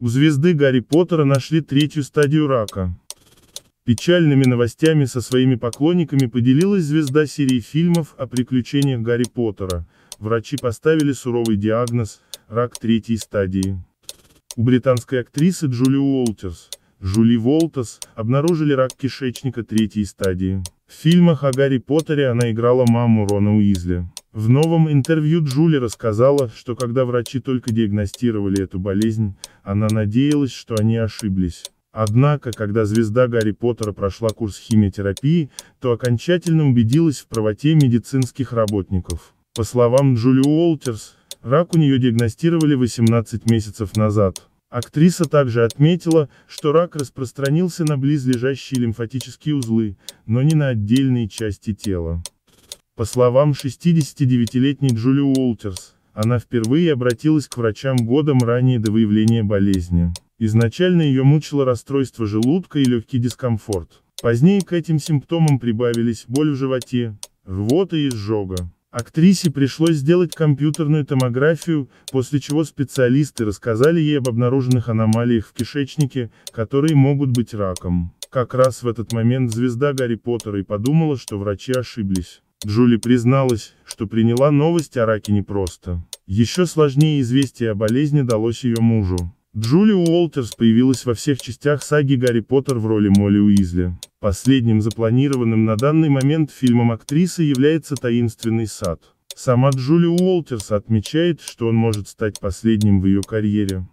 У звезды Гарри Поттера нашли третью стадию рака. Печальными новостями со своими поклонниками поделилась звезда серии фильмов о приключениях Гарри Поттера. Врачи поставили суровый диагноз – рак третьей стадии. У британской актрисы Джули Уолтерс, Жули Волтес, обнаружили рак кишечника третьей стадии. В фильмах о Гарри Поттере она играла маму Рона Уизли. В новом интервью Джули рассказала, что когда врачи только диагностировали эту болезнь, она надеялась, что они ошиблись. Однако, когда звезда Гарри Поттера прошла курс химиотерапии, то окончательно убедилась в правоте медицинских работников. По словам Джули Уолтерс, рак у нее диагностировали 18 месяцев назад. Актриса также отметила, что рак распространился на близлежащие лимфатические узлы, но не на отдельные части тела. По словам 69-летней Джули Уолтерс, она впервые обратилась к врачам годом ранее до выявления болезни. Изначально ее мучило расстройство желудка и легкий дискомфорт. Позднее к этим симптомам прибавились боль в животе, рвота и изжога. Актрисе пришлось сделать компьютерную томографию, после чего специалисты рассказали ей об обнаруженных аномалиях в кишечнике, которые могут быть раком. Как раз в этот момент звезда Гарри Поттера и подумала, что врачи ошиблись. Джули призналась, что приняла новость о раке непросто. Еще сложнее известие о болезни далось ее мужу. Джули Уолтерс появилась во всех частях саги «Гарри Поттер» в роли Молли Уизли. Последним запланированным на данный момент фильмом актрисы является «Таинственный сад». Сама Джули Уолтерс отмечает, что он может стать последним в ее карьере.